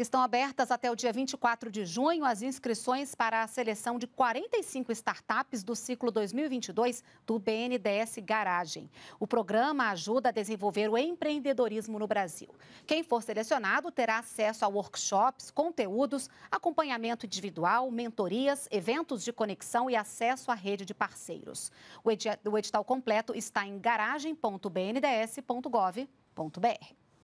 Estão abertas até o dia 24 de junho as inscrições para a seleção de 45 startups do ciclo 2022 do BNDES Garagem. O programa ajuda a desenvolver o empreendedorismo no Brasil. Quem for selecionado terá acesso a workshops, conteúdos, acompanhamento individual, mentorias, eventos de conexão e acesso à rede de parceiros. O edital completo está em garagem.bnds.gov.br.